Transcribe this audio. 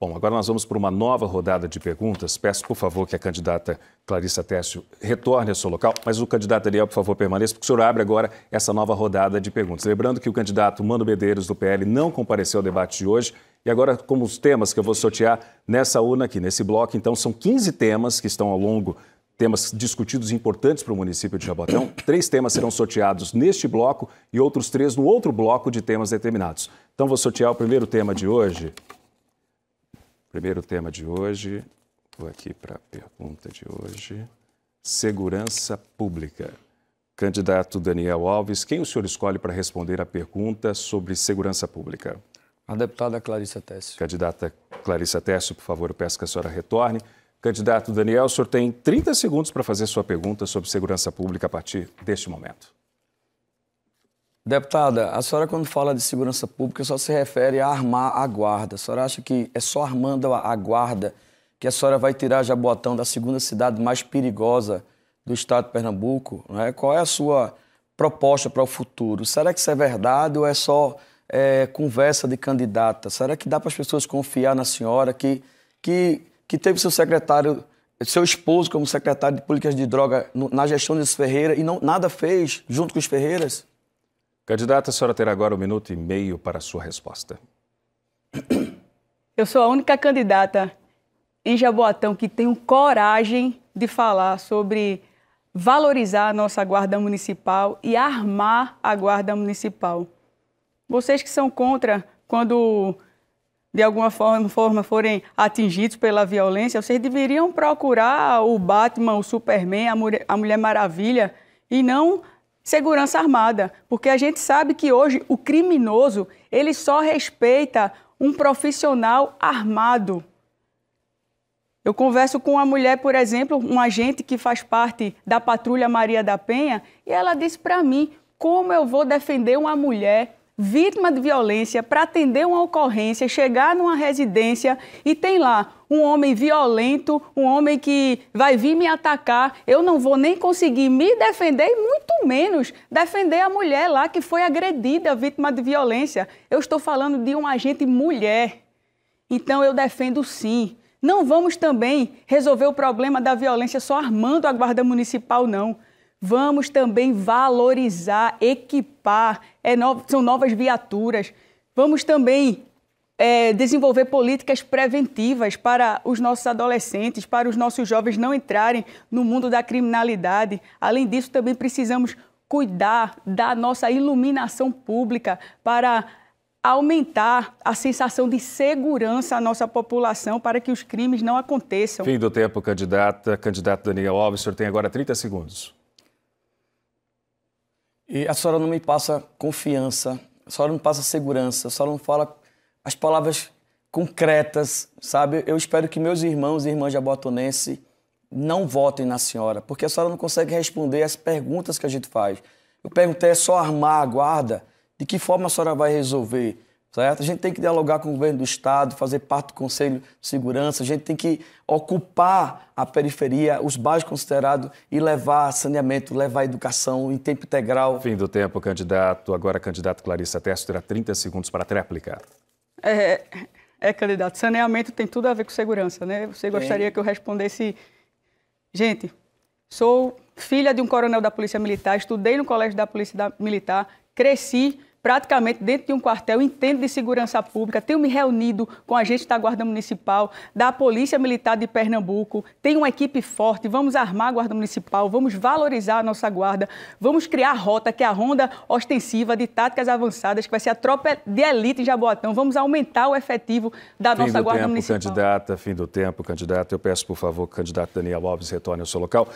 Bom, agora nós vamos para uma nova rodada de perguntas. Peço, por favor, que a candidata Clarissa Tessio retorne ao seu local, mas o candidato Ariel, por favor, permaneça, porque o senhor abre agora essa nova rodada de perguntas. Lembrando que o candidato Mano Medeiros, do PL, não compareceu ao debate de hoje. E agora, como os temas que eu vou sortear nessa urna aqui, nesse bloco, então, são 15 temas que estão ao longo, temas discutidos importantes para o município de Jabotão. Três temas serão sorteados neste bloco e outros três no outro bloco de temas determinados. Então, vou sortear o primeiro tema de hoje. Primeiro tema de hoje, vou aqui para a pergunta de hoje. Segurança Pública. Candidato Daniel Alves, quem o senhor escolhe para responder a pergunta sobre segurança pública? A deputada Clarissa Tessio. Candidata Clarissa Tessio, por favor, eu peço que a senhora retorne. Candidato Daniel, o senhor tem 30 segundos para fazer sua pergunta sobre segurança pública a partir deste momento. Deputada, a senhora quando fala de segurança pública só se refere a armar a guarda. A senhora acha que é só armando a guarda que a senhora vai tirar Jabotão da segunda cidade mais perigosa do estado de Pernambuco? é? Qual é a sua proposta para o futuro? Será que isso é verdade ou é só é, conversa de candidata? Será que dá para as pessoas confiar na senhora que, que, que teve seu secretário, seu esposo como secretário de Políticas de Droga no, na gestão dos Ferreira e não, nada fez junto com os Ferreiras? Candidata, a senhora terá agora um minuto e meio para a sua resposta. Eu sou a única candidata em Jaboatão que tem coragem de falar sobre valorizar a nossa guarda municipal e armar a guarda municipal. Vocês que são contra quando de alguma forma, forma forem atingidos pela violência, vocês deveriam procurar o Batman, o Superman, a a Mulher Maravilha e não segurança armada, porque a gente sabe que hoje o criminoso, ele só respeita um profissional armado. Eu converso com uma mulher, por exemplo, um agente que faz parte da patrulha Maria da Penha, e ela disse para mim: "Como eu vou defender uma mulher vítima de violência para atender uma ocorrência, chegar numa residência e tem lá um homem violento, um homem que vai vir me atacar, eu não vou nem conseguir me defender e muito menos defender a mulher lá que foi agredida, vítima de violência. Eu estou falando de um agente mulher. Então eu defendo sim. Não vamos também resolver o problema da violência só armando a guarda municipal, não. Vamos também valorizar, equipar, é no... são novas viaturas. Vamos também é, desenvolver políticas preventivas para os nossos adolescentes, para os nossos jovens não entrarem no mundo da criminalidade. Além disso, também precisamos cuidar da nossa iluminação pública para aumentar a sensação de segurança à nossa população para que os crimes não aconteçam. Fim do tempo, candidata. Candidato Daniel Alves, o senhor tem agora 30 segundos. E a senhora não me passa confiança, a senhora não passa segurança, a senhora não fala as palavras concretas, sabe? Eu espero que meus irmãos e irmãs de jabotonense não votem na senhora, porque a senhora não consegue responder as perguntas que a gente faz. Eu perguntei, é só armar a guarda? De que forma a senhora vai resolver? certo? A gente tem que dialogar com o governo do Estado, fazer parte do Conselho de Segurança, a gente tem que ocupar a periferia, os bairros considerados e levar saneamento, levar educação em tempo integral. Fim do tempo, candidato. Agora, candidato Clarissa Teste terá 30 segundos para replicar. É, é, é, candidato, saneamento tem tudo a ver com segurança, né? Você gostaria que eu respondesse... Gente, sou filha de um coronel da Polícia Militar, estudei no Colégio da Polícia Militar, cresci praticamente dentro de um quartel, entendo de segurança pública, tenho me reunido com a gente da Guarda Municipal, da Polícia Militar de Pernambuco, tenho uma equipe forte, vamos armar a Guarda Municipal, vamos valorizar a nossa guarda, vamos criar a rota, que é a ronda ostensiva de táticas avançadas, que vai ser a tropa de elite em Jaboatão, vamos aumentar o efetivo da fim nossa Guarda tempo, Municipal. Candidata, fim do tempo, candidata, eu peço, por favor, que o candidato Daniel Alves retorne ao seu local.